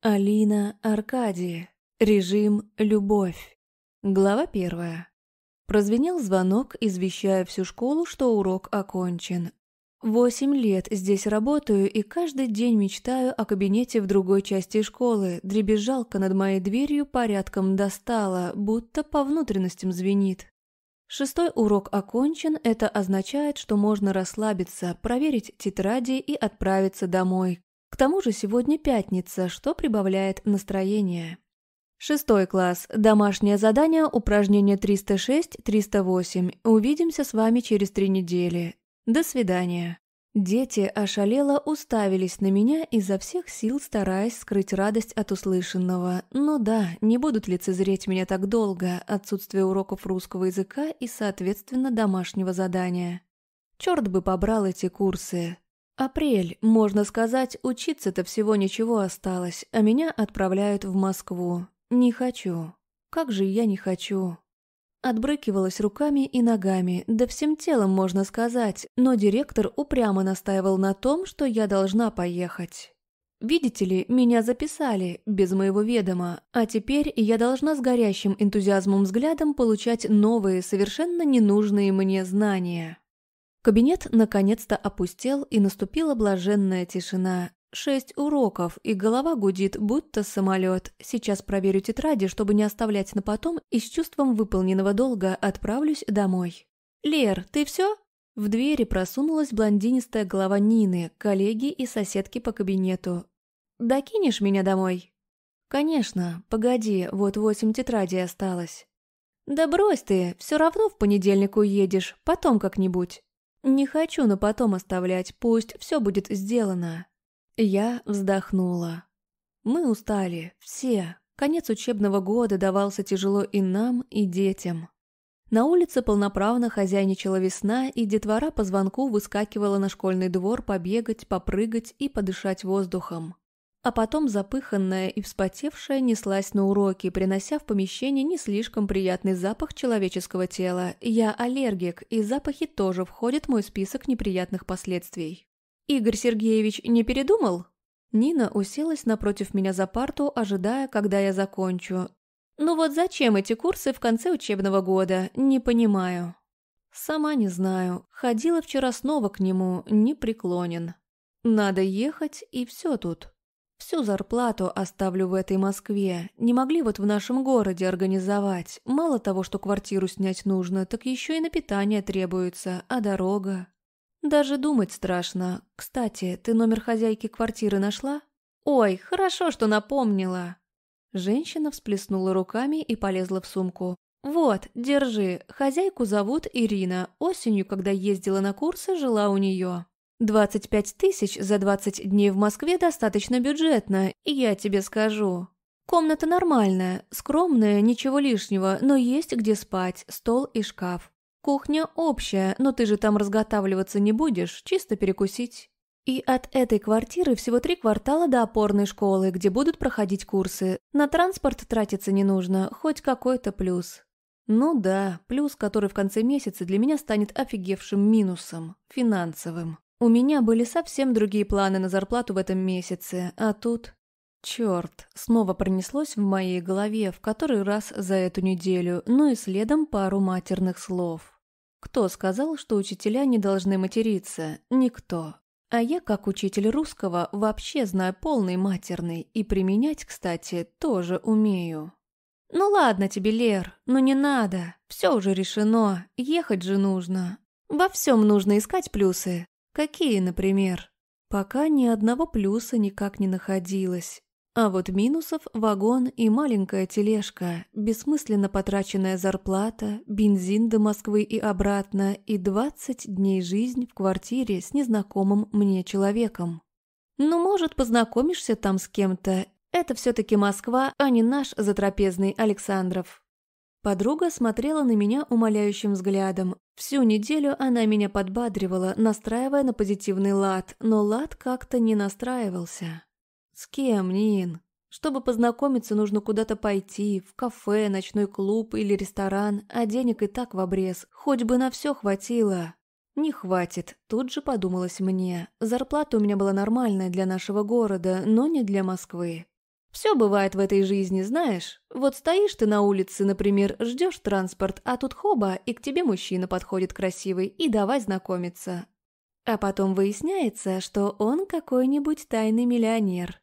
Алина Аркадия. Режим «Любовь». Глава первая. Прозвенел звонок, извещая всю школу, что урок окончен. Восемь лет здесь работаю и каждый день мечтаю о кабинете в другой части школы. Дребезжалка над моей дверью порядком достала, будто по внутренностям звенит. Шестой урок окончен, это означает, что можно расслабиться, проверить тетради и отправиться домой, к тому же сегодня пятница, что прибавляет настроение. Шестой класс. Домашнее задание, упражнение 306-308. Увидимся с вами через три недели. До свидания. Дети ошалело уставились на меня изо всех сил, стараясь скрыть радость от услышанного. Ну да, не будут лицезреть меня так долго, отсутствие уроков русского языка и, соответственно, домашнего задания. Черт бы побрал эти курсы. Апрель, можно сказать, учиться-то всего ничего осталось, а меня отправляют в Москву. Не хочу. Как же я не хочу. Отбрыкивалась руками и ногами, да всем телом, можно сказать, но директор упрямо настаивал на том, что я должна поехать. Видите ли, меня записали, без моего ведома, а теперь я должна с горящим энтузиазмом взглядом получать новые, совершенно ненужные мне знания. Кабинет наконец-то опустел, и наступила блаженная тишина. Шесть уроков, и голова гудит, будто самолет. Сейчас проверю тетради, чтобы не оставлять на потом, и с чувством выполненного долга отправлюсь домой. «Лер, ты все? В двери просунулась блондинистая голова Нины, коллеги и соседки по кабинету. «Докинешь меня домой?» «Конечно. Погоди, вот восемь тетрадей осталось». «Да брось ты, все равно в понедельник уедешь, потом как-нибудь». Не хочу но потом оставлять, пусть все будет сделано. Я вздохнула. Мы устали, все. Конец учебного года давался тяжело и нам, и детям. На улице полноправно хозяйничала весна, и детвора по звонку выскакивала на школьный двор побегать, попрыгать и подышать воздухом. А потом запыханная и вспотевшая неслась на уроки, принося в помещение не слишком приятный запах человеческого тела. Я аллергик, и запахи тоже входят в мой список неприятных последствий. «Игорь Сергеевич не передумал?» Нина уселась напротив меня за парту, ожидая, когда я закончу. «Ну вот зачем эти курсы в конце учебного года? Не понимаю». «Сама не знаю. Ходила вчера снова к нему, не преклонен. Надо ехать, и все тут». Всю зарплату оставлю в этой Москве. Не могли вот в нашем городе организовать. Мало того, что квартиру снять нужно, так еще и на питание требуется, а дорога... Даже думать страшно. Кстати, ты номер хозяйки квартиры нашла? Ой, хорошо, что напомнила. Женщина всплеснула руками и полезла в сумку. «Вот, держи. Хозяйку зовут Ирина. Осенью, когда ездила на курсы, жила у нее. 25 тысяч за 20 дней в Москве достаточно бюджетно, и я тебе скажу. Комната нормальная, скромная, ничего лишнего, но есть где спать, стол и шкаф. Кухня общая, но ты же там разготавливаться не будешь, чисто перекусить. И от этой квартиры всего три квартала до опорной школы, где будут проходить курсы. На транспорт тратиться не нужно, хоть какой-то плюс. Ну да, плюс, который в конце месяца для меня станет офигевшим минусом, финансовым. У меня были совсем другие планы на зарплату в этом месяце, а тут... Черт, снова пронеслось в моей голове в который раз за эту неделю, ну и следом пару матерных слов. Кто сказал, что учителя не должны материться? Никто. А я, как учитель русского, вообще знаю полный матерный, и применять, кстати, тоже умею. «Ну ладно тебе, Лер, но не надо, все уже решено, ехать же нужно. Во всем нужно искать плюсы, Какие, например? Пока ни одного плюса никак не находилось. А вот минусов – вагон и маленькая тележка, бессмысленно потраченная зарплата, бензин до Москвы и обратно и 20 дней жизни в квартире с незнакомым мне человеком. Ну, может, познакомишься там с кем-то. Это все-таки Москва, а не наш затрапезный Александров. Подруга смотрела на меня умоляющим взглядом, Всю неделю она меня подбадривала, настраивая на позитивный лад, но лад как-то не настраивался. «С кем, Нин?» Чтобы познакомиться, нужно куда-то пойти, в кафе, ночной клуб или ресторан, а денег и так в обрез, хоть бы на все хватило. Не хватит, тут же подумалось мне. Зарплата у меня была нормальная для нашего города, но не для Москвы. Все бывает в этой жизни, знаешь. Вот стоишь ты на улице, например, ждешь транспорт, а тут хоба, и к тебе мужчина подходит красивый, и давай знакомиться. А потом выясняется, что он какой-нибудь тайный миллионер.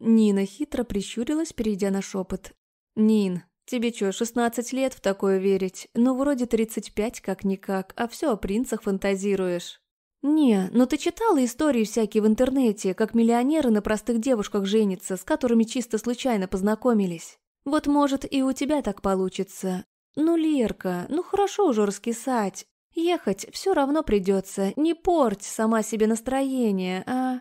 Нина хитро прищурилась, перейдя на шепот. «Нин, тебе чё, 16 лет в такое верить? Ну, вроде 35 как-никак, а все о принцах фантазируешь». «Не, но ты читала истории всякие в интернете, как миллионеры на простых девушках женятся, с которыми чисто случайно познакомились. Вот, может, и у тебя так получится. Ну, Лерка, ну хорошо уже раскисать. Ехать все равно придется. Не порть сама себе настроение, а...»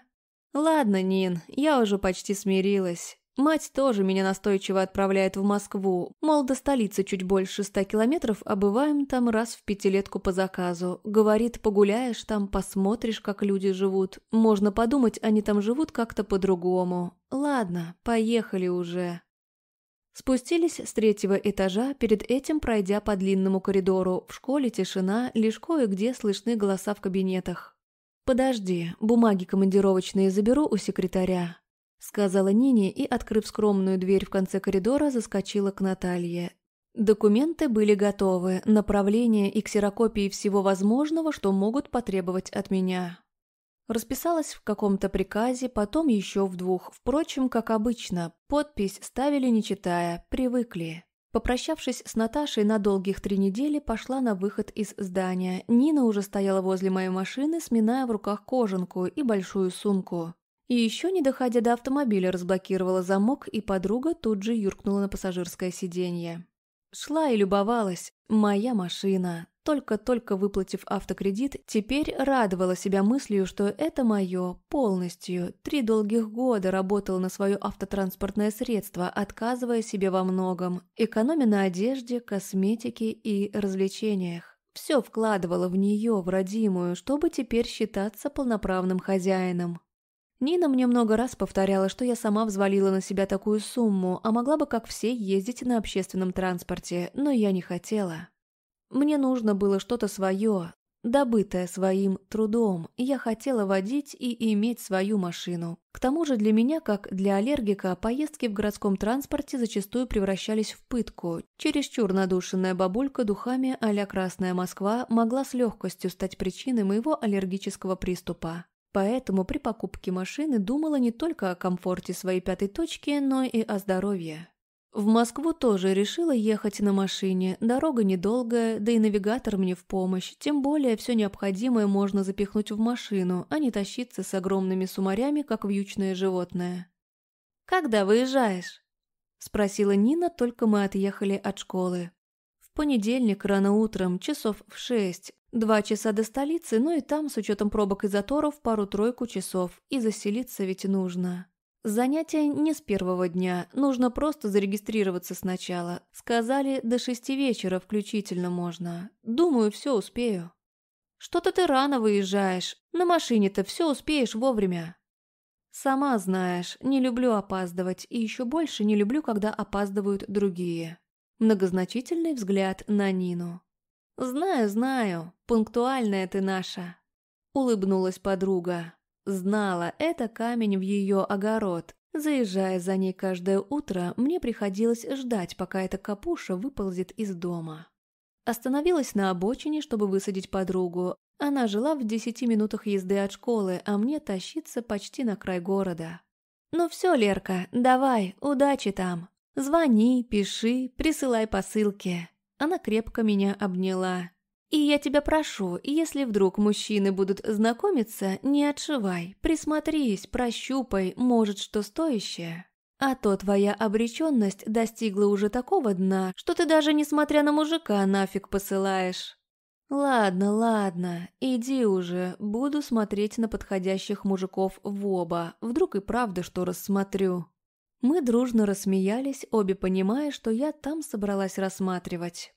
«Ладно, Нин, я уже почти смирилась. Мать тоже меня настойчиво отправляет в Москву, мол, до столицы чуть больше ста километров, а бываем там раз в пятилетку по заказу. Говорит, погуляешь там, посмотришь, как люди живут. Можно подумать, они там живут как-то по-другому. Ладно, поехали уже. Спустились с третьего этажа, перед этим пройдя по длинному коридору. В школе тишина, лишь кое-где слышны голоса в кабинетах. «Подожди, бумаги командировочные заберу у секретаря» сказала Нине и, открыв скромную дверь в конце коридора, заскочила к Наталье. Документы были готовы, направления и ксерокопии всего возможного, что могут потребовать от меня. Расписалась в каком-то приказе, потом еще в двух. Впрочем, как обычно, подпись ставили не читая, привыкли. Попрощавшись с Наташей на долгих три недели, пошла на выход из здания. Нина уже стояла возле моей машины, сминая в руках кожанку и большую сумку. И еще, не доходя до автомобиля, разблокировала замок, и подруга тут же юркнула на пассажирское сиденье. Шла и любовалась. Моя машина. Только-только выплатив автокредит, теперь радовала себя мыслью, что это мое полностью. Три долгих года работала на свое автотранспортное средство, отказывая себе во многом, экономя на одежде, косметике и развлечениях. Все вкладывала в нее, в родимую, чтобы теперь считаться полноправным хозяином. Нина мне много раз повторяла, что я сама взвалила на себя такую сумму, а могла бы, как все, ездить на общественном транспорте, но я не хотела. Мне нужно было что-то свое, добытое своим трудом. Я хотела водить и иметь свою машину. К тому же для меня, как для аллергика, поездки в городском транспорте зачастую превращались в пытку. Чересчур надушенная бабулька духами а «Красная Москва» могла с легкостью стать причиной моего аллергического приступа. Поэтому при покупке машины думала не только о комфорте своей пятой точки, но и о здоровье. В Москву тоже решила ехать на машине, дорога недолгая, да и навигатор мне в помощь, тем более все необходимое можно запихнуть в машину, а не тащиться с огромными сумарями, как вьючное животное. «Когда выезжаешь?» – спросила Нина, только мы отъехали от школы. «В понедельник рано утром, часов в шесть, Два часа до столицы, ну и там, с учетом пробок и заторов, пару-тройку часов, и заселиться ведь нужно. Занятия не с первого дня, нужно просто зарегистрироваться сначала. Сказали, до шести вечера включительно можно. Думаю, все успею. Что-то ты рано выезжаешь, на машине-то все успеешь вовремя. Сама знаешь, не люблю опаздывать, и еще больше не люблю, когда опаздывают другие. Многозначительный взгляд на Нину. «Знаю, знаю, пунктуальная ты наша», — улыбнулась подруга. Знала, это камень в ее огород. Заезжая за ней каждое утро, мне приходилось ждать, пока эта капуша выползет из дома. Остановилась на обочине, чтобы высадить подругу. Она жила в десяти минутах езды от школы, а мне тащиться почти на край города. «Ну все, Лерка, давай, удачи там. Звони, пиши, присылай посылки». Она крепко меня обняла. «И я тебя прошу, если вдруг мужчины будут знакомиться, не отшивай, присмотрись, прощупай, может, что стоящее». А то твоя обреченность достигла уже такого дна, что ты даже, несмотря на мужика, нафиг посылаешь. Ладно, ладно, иди уже, буду смотреть на подходящих мужиков в оба, вдруг и правда что рассмотрю. Мы дружно рассмеялись, обе понимая, что я там собралась рассматривать.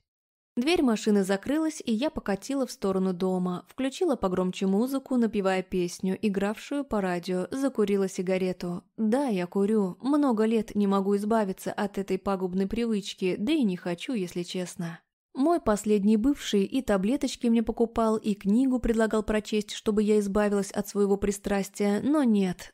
Дверь машины закрылась, и я покатила в сторону дома, включила погромче музыку, напевая песню, игравшую по радио, закурила сигарету. Да, я курю, много лет не могу избавиться от этой пагубной привычки, да и не хочу, если честно. Мой последний бывший и таблеточки мне покупал, и книгу предлагал прочесть, чтобы я избавилась от своего пристрастия, но нет,